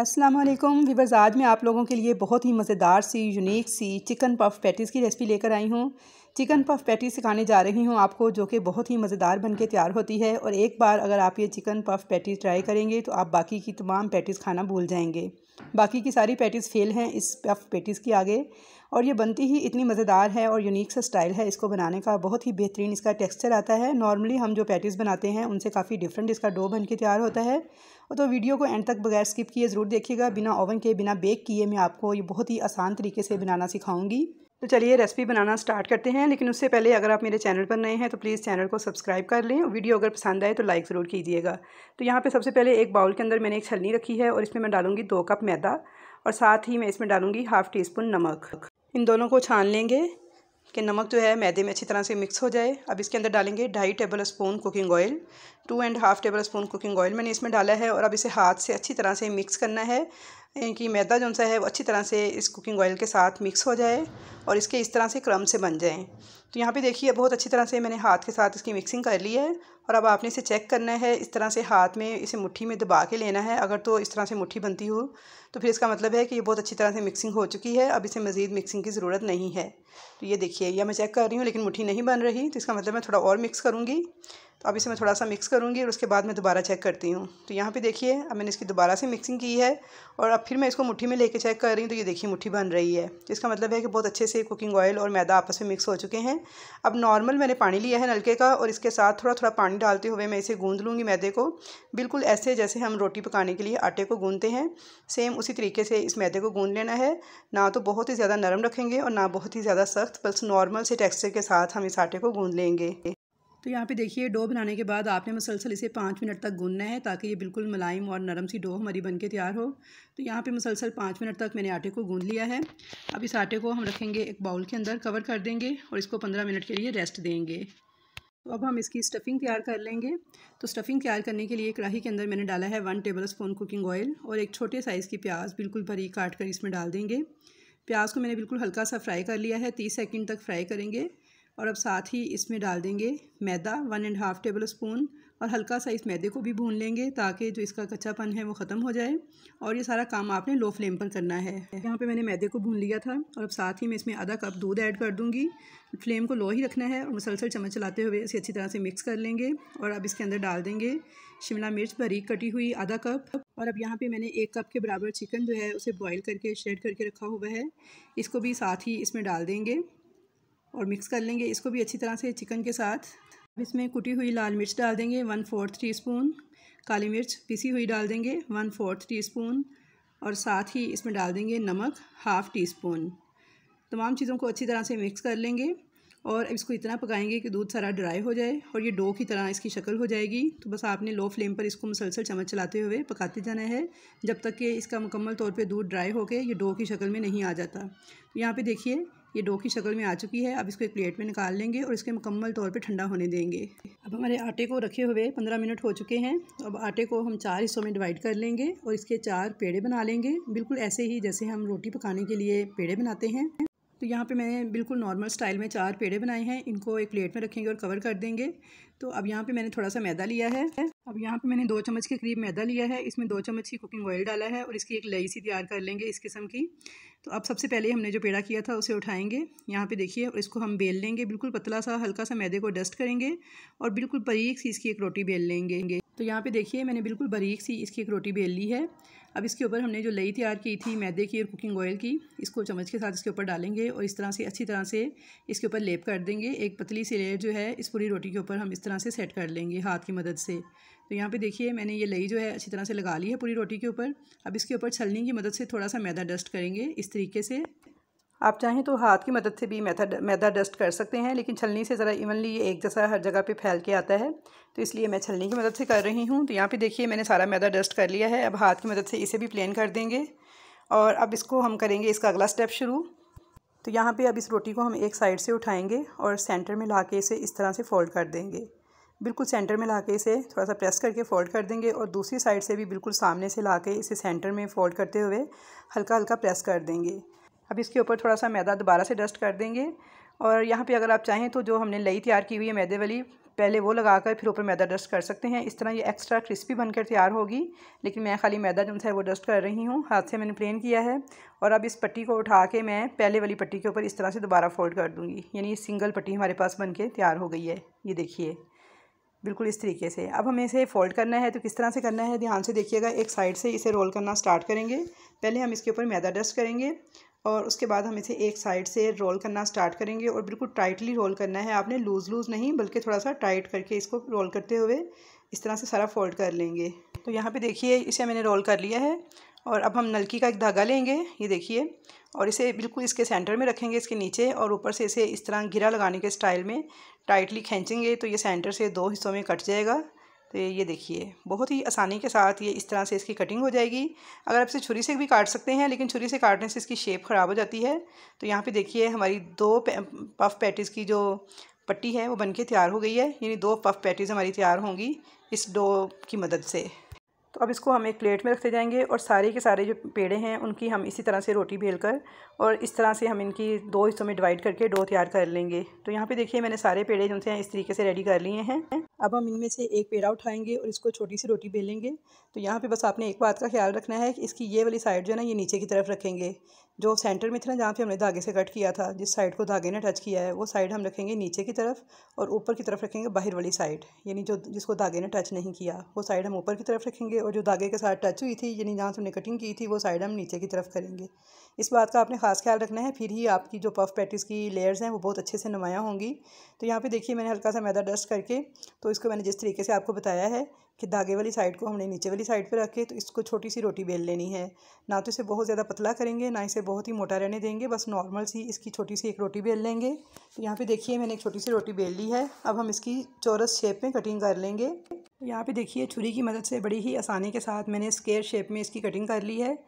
अस्सलाम वालेकुम वीवर्स आज मैं आप लोगों के लिए बहुत ही मज़ेदार सी यूनिक सी चिकन पफ पैटीज़ की रेसिपी लेकर आई हूँ चिकन पफ पैटी सिखाने जा रही हूँ आपको जो कि बहुत ही मज़ेदार बन के तैयार होती है और एक बार अगर आप ये चिकन पफ पैटी ट्राई करेंगे तो आप बाकी की तमाम पैटीज़ खाना भूल जाएंगे बाकी की सारी पैटीज़ फेल हैं इस पफ पैटीज़ के आगे और ये बनती ही इतनी मज़ेदार है और यूनिक सा स्टाइल है इसको बनाने का बहुत ही बेहतरीन इसका टेक्सचर आता है नॉर्मली हम जो पैटीज़ बनाते हैं उनसे काफ़ी डिफरेंट इसका डो बन के तैयार होता है तो वीडियो को एंड तक बगैर स्किप किए ज़रूर देखिएगा बिना ओवन के बिना बेक किए मैं आपको ये बहुत ही आसान तरीके से बनाना सिखाऊंगी तो चलिए रेसिपी बनाना स्टार्ट करते हैं लेकिन उससे पहले अगर आप मेरे चैनल पर नए हैं तो प्लीज़ चैनल को सब्सक्राइब कर लें वीडियो अगर पसंद आए तो लाइक ज़रूर कीजिएगा तो यहाँ पे सबसे पहले एक बाउल के अंदर मैंने एक छलनी रखी है और इसमें मैं डालूँगी दो कप मैदा और साथ ही मैं इसमें डालूँगी हाफ़ टी स्पून नमक इन दोनों को छान लेंगे कि नमक जो है मैदे में अच्छी तरह से मिक्स हो जाए अब इसके अंदर डालेंगे ढाई tablespoon cooking oil two and half tablespoon cooking oil मैंने इसमें डाला है और अब इसे हाथ से अच्छी तरह से मिक्स करना है कि मैदा जो सा है वो अच्छी तरह से इस कुकिंग ऑयल के साथ मिक्स हो जाए और इसके इस तरह से क्रम से बन जाएँ तो यहाँ पे देखिए बहुत अच्छी तरह से मैंने हाथ के साथ इसकी मिक्सिंग कर ली है और अब आपने इसे चेक करना है इस तरह से हाथ में इसे मुट्ठी में दबा के लेना है अगर तो इस तरह से मुट्ठी बनती हो तो फिर इसका मतलब है कि ये बहुत अच्छी तरह से मिक्सिंग हो चुकी है अब इसे मज़ीद मिक्सिंग की ज़रूरत नहीं है तो ये देखिए यह मैं चेक कर रही हूँ लेकिन मुट्ठी नहीं बन रही तो इसका मतलब मैं थोड़ा और मिक्स करूँगी तो अब इसे मैं थोड़ा सा मिक्स करूँगी और उसके बाद मैं दोबारा चेक करती हूँ तो यहाँ पे देखिए अब मैंने इसकी दोबारा से मिक्सिंग की है और अब फिर मैं इसको मुट्ठी में लेके चेक कर रही हूँ तो ये देखिए मुट्ठी बन रही है तो इसका मतलब है कि बहुत अच्छे से कुकिंग ऑयल और मैदा आपस में मिक्स हो चुके हैं अब नॉर्मल मैंने पानी लिया है नलके का और इसके साथ थोड़ा थोड़ा पानी डालते हुए मैं इसे गूँध लूँगी मैदे को बिल्कुल ऐसे जैसे हम रोटी पकाने के लिए आटे को गूँधते हैं सेम उसी तरीके से इस मैदे को गूँध लेना है ना तो बहुत ही ज़्यादा नरम रखेंगे और ना बहुत ही ज़्यादा सख्त बस नॉर्मल से टेक्स्चर के साथ हम इस आटे को गूँध लेंगे तो यहाँ पे देखिए डो बनाने के बाद आपने मसलसल इसे पाँच मिनट तक गूनना है ताकि ये बिल्कुल मुलायम और नरम सी डो हमारी बन के तैयार हो तो यहाँ पे मसलसल पाँच मिनट तक मैंने आटे को गूंद लिया है अब इस आटे को हम रखेंगे एक बाउल के अंदर कवर कर देंगे और इसको पंद्रह मिनट के लिए रेस्ट देंगे तो अब हम इसकी स्टफ़िंग तैयार कर लेंगे तो स्टफ़िंग तैयार करने के लिए कढ़ाई के अंदर मैंने डाला है one tablespoon cooking oil और एक छोटे साइज़ की प्याज बिल्कुल भरी काट कर इसमें डाल देंगे प्याज को मैंने बिल्कुल हल्का सा फ्राई कर लिया है तीस सेकेंड तक फ्राई करेंगे और अब साथ ही इसमें डाल देंगे मैदा one and half tablespoon और हल्का सा इस मैदे को भी भून लेंगे ताकि जो इसका कच्चापन है वो ख़त्म हो जाए और ये सारा काम आपने लो फ्लेम पर करना है यहाँ पे मैंने मैदे को भून लिया था और अब साथ ही मैं इसमें आधा कप दूध ऐड कर दूँगी फ्लेम को लो ही रखना है और मुसलसल चम्मच चलाते हुए इसे अच्छी तरह से मिक्स कर लेंगे और अब इसके अंदर डाल देंगे शिमला मिर्च बारीक कटी हुई आधा कप और अब यहाँ पे मैंने एक कप के बराबर चिकन जो है उसे बॉईल करके शेड करके रखा हुआ है इसको भी साथ ही इसमें डाल देंगे और मिक्स कर लेंगे इसको भी अच्छी तरह से चिकन के साथ इसमें कुटी हुई लाल मिर्च डाल देंगे वन फोर्थ टी स्पून काली मिर्च पिसी हुई डाल देंगे वन फोर्थ टी स्पून और साथ ही इसमें डाल देंगे नमक हाफ़ टी स्पून तमाम चीज़ों को अच्छी तरह से मिक्स कर लेंगे और इसको इतना पकाएंगे कि दूध सारा ड्राई हो जाए और ये डो की तरह इसकी शक्ल हो जाएगी तो बस आपने लो फ्लेम पर इसको मुसलसल चम्मच चलाते हुए पकाते जाना है जब तक कि इसका मुकम्मल तौर पे दूध ड्राई होकर ये डो की शक्ल में नहीं आ जाता यहाँ पे देखिए ये डो की शक्ल में आ चुकी है अब इसको एक प्लेट में निकाल लेंगे और इसके मुकम्मल तौर पर ठंडा होने देंगे अब हमारे आटे को रखे हुए पंद्रह मिनट हो चुके हैं तो अब आटे को हम चार हिस्सों में डिवाइड कर लेंगे और इसके चार पेड़े बना लेंगे बिल्कुल ऐसे ही जैसे हम रोटी पकाने के लिए पेड़े बनाते हैं तो यहाँ पे मैंने बिल्कुल नॉर्मल स्टाइल में चार पेड़े बनाए हैं इनको एक प्लेट में रखेंगे और कवर कर देंगे तो अब यहाँ पे मैंने थोड़ा सा मैदा लिया है अब यहाँ पे मैंने दो चम्मच के करीब मैदा लिया है इसमें दो चम्मच की कुकिंग ऑयल डाला है और इसकी एक लई सी तैयार कर लेंगे इस किस्म की तो अब सबसे पहले हमने जो पेड़ा किया था उसे उठाएंगे यहाँ पे देखिए और इसको हम बेल लेंगे बिल्कुल पतला सा हल्का सा मैदे को डस्ट करेंगे और बिल्कुल बरीक सी इसकी एक रोटी बेल लेंगे तो यहाँ पे देखिए मैंने बिल्कुल बरीक सी इसकी एक रोटी बेल ली है अब इसके ऊपर हमने जो लई तैयार की थी मैदे की और कुकिंग ऑयल की इसको चम्मच के साथ इसके ऊपर डालेंगे और इस तरह से अच्छी तरह से इसके ऊपर लेप कर देंगे एक पतली सी लेयर जो है इस पूरी रोटी के ऊपर हम इस तरह से सेट कर लेंगे हाथ की मदद से तो यहाँ पे देखिए मैंने ये लई जो है अच्छी तरह से लगा ली है पूरी रोटी के ऊपर अब इसके ऊपर छलनी की मदद से थोड़ा सा मैदा डस्ट करेंगे इस तरीके से आप चाहें तो हाथ की मदद से भी मैदा मैदा डस्ट कर सकते हैं लेकिन छलनी से ज़रा इवनली ये एक जैसा हर जगह पे फैल के आता है तो इसलिए मैं छलनी की मदद से कर रही हूँ तो यहाँ पे देखिए मैंने सारा मैदा डस्ट कर लिया है अब हाथ की मदद से इसे भी प्लेन कर देंगे और अब इसको हम करेंगे इसका अगला स्टेप शुरू तो यहाँ पर अब इस रोटी को हम एक साइड से उठाएँगे और सेंटर में ला के इसे इस तरह से फोल्ड कर देंगे बिल्कुल सेंटर में ला के इसे थोड़ा सा प्रेस करके फोल्ड कर देंगे और दूसरी साइड से भी बिल्कुल सामने से ला के इसे सेंटर में फोल्ड करते हुए हल्का हल्का प्रेस कर देंगे अब इसके ऊपर थोड़ा सा मैदा दोबारा से डस्ट कर देंगे और यहाँ पे अगर आप चाहें तो जो हमने लई तैयार की हुई है मैदे वाली पहले वो लगा कर फिर ऊपर मैदा डस्ट कर सकते हैं इस तरह ये एक्स्ट्रा क्रिस्पी बनकर तैयार होगी लेकिन मैं खाली मैदा जो है वो डस्ट कर रही हूँ हाथ से मैंने प्लेन किया है और अब इस पट्टी को उठा के मैं पहले वाली पट्टी के ऊपर इस तरह से दोबारा फोल्ड कर दूँगी यानी ये सिंगल पट्टी हमारे पास बन के तैयार हो गई है ये देखिए बिल्कुल इस तरीके से अब हमें इसे फोल्ड करना है तो किस तरह से करना है ध्यान से देखिएगा एक साइड से इसे रोल करना स्टार्ट करेंगे पहले हम इसके ऊपर मैदा डस्ट करेंगे और उसके बाद हम इसे एक साइड से रोल करना स्टार्ट करेंगे और बिल्कुल टाइटली रोल करना है आपने लूज़ लूज़ नहीं बल्कि थोड़ा सा टाइट करके इसको रोल करते हुए इस तरह से सारा फोल्ड कर लेंगे तो यहाँ पे देखिए इसे मैंने रोल कर लिया है और अब हम नलकी का एक धागा लेंगे ये देखिए और इसे बिल्कुल इसके सेंटर में रखेंगे इसके नीचे और ऊपर से इसे इस तरह गिरा लगाने के स्टाइल में टाइटली खींचेंगे तो ये सेंटर से दो हिस्सों में कट जाएगा तो ये देखिए बहुत ही आसानी के साथ ये इस तरह से इसकी कटिंग हो जाएगी अगर आप इसे छुरी से भी काट सकते हैं लेकिन छुरी से काटने से इसकी शेप ख़राब हो जाती है तो यहाँ पे देखिए हमारी दो पफ पैटिस की जो पट्टी है वो बनके तैयार हो गई है यानी दो पफ पैटिस हमारी तैयार होंगी इस डो की मदद से तो अब इसको हम एक प्लेट में रखते जाएंगे और सारे के सारे जो पेड़े हैं उनकी हम इसी तरह से रोटी बेल कर और इस तरह से हम इनकी दो हिस्सों में डिवाइड करके डो तैयार कर लेंगे तो यहाँ पे देखिए मैंने सारे पेड़े जो हैं इस तरीके से रेडी कर लिए हैं अब हम इनमें से एक पेड़ा उठाएंगे और इसको छोटी सी रोटी बेलेंगे तो यहाँ पर बस आपने एक बात का ख्याल रखना है कि इसकी ये वाली साइड जो है ना ये नीचे की तरफ रखेंगे जो सेंटर में थे ना जहाँ पे हमने धागे से कट किया था जिस साइड को धागे ने टच किया है वो साइड हम रखेंगे नीचे की तरफ और ऊपर की तरफ रखेंगे बाहर वाली साइड यानी जो जिसको धागे ने टच नहीं किया वो साइड हम ऊपर की तरफ रखेंगे और जो धागे के साथ टच हुई थी यानी जहाँ से हमने कटिंग की थी वो साइड हम नीचे की तरफ करेंगे इस बात का आपने खास ख्याल रखना है फिर ही आपकी जो पफ पैटिस की लेयर्स हैं वो बहुत अच्छे से नमाया होंगी तो यहाँ पर देखिए मैंने हल्का सा मैदा डस्ट करके तो इसको मैंने जिस तरीके से आपको बताया है कि धागे वाली साइड को हमने नीचे वाली साइड पर रखे तो इसको छोटी सी रोटी बेल लेनी है ना तो इसे बहुत ज़्यादा पतला करेंगे ना इसे बहुत ही मोटा रहने देंगे बस नॉर्मल सी इसकी छोटी सी एक रोटी बेल लेंगे तो यहाँ पे देखिए मैंने एक छोटी सी रोटी बेल ली है अब हम इसकी चौरस शेप में कटिंग कर लेंगे यहाँ पर देखिए छुरी की मदद से बड़ी ही आसानी के साथ मैंने स्केयर शेप में इसकी कटिंग कर ली है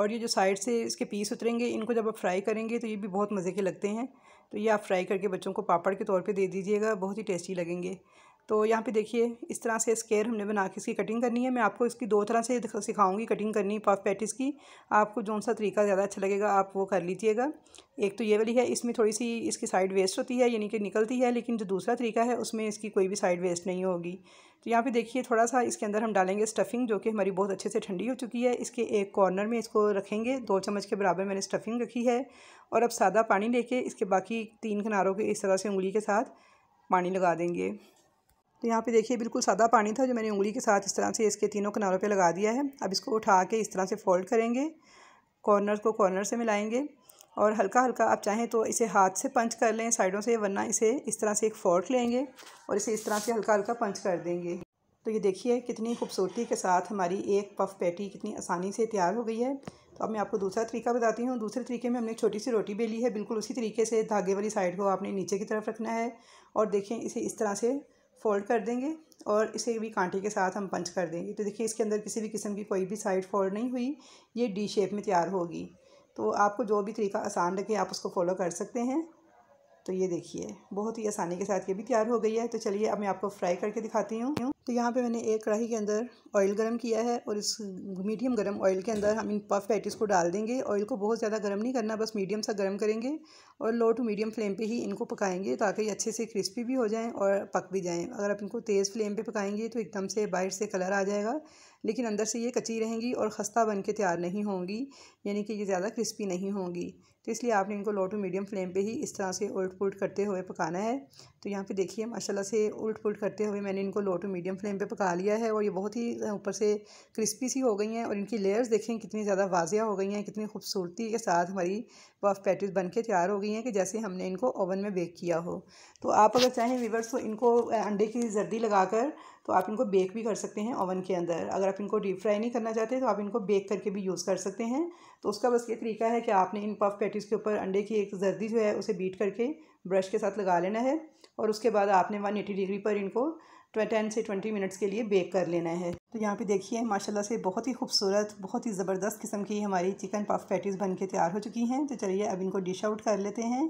और ये जो साइड से इसके पीस उतरेंगे इनको जब आप फ्राई करेंगे तो ये भी बहुत मज़े के लगते हैं तो ये आप फ्राई करके बच्चों को पापड़ के तौर पे दे दीजिएगा बहुत ही टेस्टी लगेंगे तो यहाँ पे देखिए इस तरह से स्केयर हमने बना के इसकी कटिंग करनी है मैं आपको इसकी दो तरह से सिखाऊंगी कटिंग करनी पफ पैटिस की आपको जौन सा तरीका ज़्यादा अच्छा लगेगा आप वो कर लीजिएगा एक तो ये वाली है इसमें थोड़ी सी इसकी साइड वेस्ट होती है यानी कि निकलती है लेकिन जो दूसरा तरीका है उसमें इसकी कोई भी साइड वेस्ट नहीं होगी तो यहाँ पर देखिए थोड़ा सा इसके अंदर हम डालेंगे स्टफ़िंग जो कि हमारी बहुत अच्छे से ठंडी हो चुकी है इसके एक कॉर्नर में इसको रखेंगे दो चम्मच के बराबर मैंने स्टफ़िंग रखी है और अब सादा पानी लेके इसके बाकी तीन किनारों के इस तरह से उंगली के साथ पानी लगा देंगे तो यहाँ पे देखिए बिल्कुल सादा पानी था जो मैंने उंगली के साथ इस तरह से इसके तीनों किनारों पे लगा दिया है अब इसको उठा के इस तरह से फोल्ड करेंगे कॉर्नर को कॉर्नर से मिलाएंगे और हल्का हल्का आप चाहें तो इसे हाथ से पंच कर लें साइडों से वरना इसे इस तरह से एक फोल्ड लेंगे और इसे इस तरह से हल्का हल्का पंच कर देंगे तो ये देखिए कितनी खूबसूरती के साथ हमारी एक पफ पैटी कितनी आसानी से तैयार हो गई है तो अब मैं आपको दूसरा तरीका बताती हूँ दूसरे तरीके में हमने छोटी सी रोटी बेली है बिल्कुल उसी तरीके से धागे वाली साइड को आपने नीचे की तरफ रखना है और देखें इसे इस तरह से फोल्ड कर देंगे और इसे भी कांटे के साथ हम पंच कर देंगे तो देखिए इसके अंदर किसी भी किस्म की कोई भी साइड फोल्ड नहीं हुई ये डी शेप में तैयार होगी तो आपको जो भी तरीका आसान लगे आप उसको फॉलो कर सकते हैं तो ये देखिए बहुत ही आसानी के साथ ये भी तैयार हो गई है तो चलिए अब मैं आपको फ्राई करके दिखाती हूँ तो यहाँ पे मैंने एक कढ़ाई के अंदर ऑयल गर्म किया है और इस मीडियम गर्म ऑयल के अंदर हम इन पफ पैटीज़ को डाल देंगे ऑयल को बहुत ज़्यादा गर्म नहीं करना बस मीडियम सा गर्म करेंगे और लो टू मीडियम फ्लेम पे ही इनको पकाएंगे ताकि अच्छे से क्रिस्पी भी हो जाएँ और पक भी जाएँ अगर आप इनको तेज़ फ्लेम पर पकाएंगे तो एकदम से बाइट से कलर आ जाएगा लेकिन अंदर से ये कच्ची रहेंगी और खस्ता बन के तैयार नहीं होंगी यानी कि ये ज़्यादा क्रिस्पी नहीं होंगी तो इसलिए आपने इनको लो टू मीडियम फ्लेम पे ही इस तरह से उल्ट पुलट करते हुए पकाना है तो यहाँ पे देखिए माशाल्लाह से उल्ट पुलट करते हुए मैंने इनको लो टू मीडियम फ्लेम पे पका लिया है और ये बहुत ही ऊपर से क्रिस्पी सी हो गई हैं और इनकी लेयर्स देखें कितनी ज़्यादा वाजिया हो गई हैं कितनी खूबसूरती के साथ हमारी वफ पैटिस बन के तैयार हो गई हैं कि जैसे हमने इनको ओवन में बेक किया हो तो आप अगर चाहें वीवर्स तो इनको अंडे की जर्दी लगा कर तो आप इनको बेक भी कर सकते हैं ओवन के अंदर अगर आप इनको डीप फ्राई नहीं करना चाहते तो आप इनको बेक करके भी यूज़ कर सकते हैं तो उसका बस ये तरीका है कि आपने इन पफ पैटीज़ के ऊपर अंडे की एक जर्दी जो है उसे बीट करके ब्रश के साथ लगा लेना है और उसके बाद आपने वन एटी डिग्री पर इनको टेन से ट्वेंटी मिनट्स के लिए बेक कर लेना है तो यहाँ पे देखिए माशाल्लाह से बहुत ही खूबसूरत बहुत ही ज़बरदस्त किस्म की हमारी चिकन पफ पैटीज़ बन के तैयार हो चुकी हैं तो चलिए अब इनको डिश आउट कर लेते हैं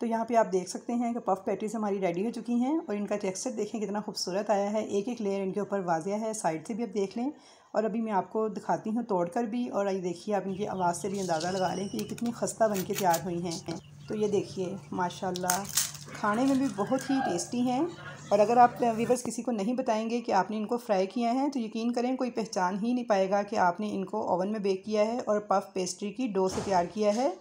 तो यहाँ पे आप देख सकते हैं कि पफ पैटीज़ हमारी रेडी हो चुकी हैं और इनका टेक्सचर देखें कितना खूबसूरत आया है एक एक लेयर इनके ऊपर वाजिया है साइड से भी आप देख लें और अभी मैं आपको दिखाती हूँ तोड़ कर भी और आई देखिए आप इनकी आवाज़ से भी अंदाज़ा लगा लें कि ये कितनी खस्ता बन के तैयार हुई हैं तो ये देखिए माशा खाने में भी बहुत ही टेस्टी हैं और अगर आप वीवर्स किसी को नहीं बताएंगे कि आपने इनको फ्राई किया है तो यकीन करें कोई पहचान ही नहीं पाएगा कि आपने इनको ओवन में बेक किया है और पफ पेस्ट्री की डो से तैयार किया है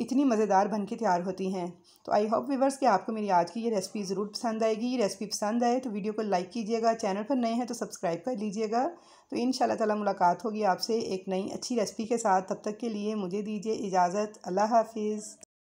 इतनी मज़ेदार बन के तैयार होती हैं तो आई होप व्यूवर्स कि आपको मेरी आज की ये रेसिपी ज़रूर पसंद आएगी ये रेसिपी पसंद आए तो वीडियो को लाइक कीजिएगा चैनल पर नए हैं तो सब्सक्राइब कर लीजिएगा तो इन ताला मुलाकात होगी आपसे एक नई अच्छी रेसिपी के साथ तब तक के लिए मुझे दीजिए इजाज़त अल्लाह हाफिज़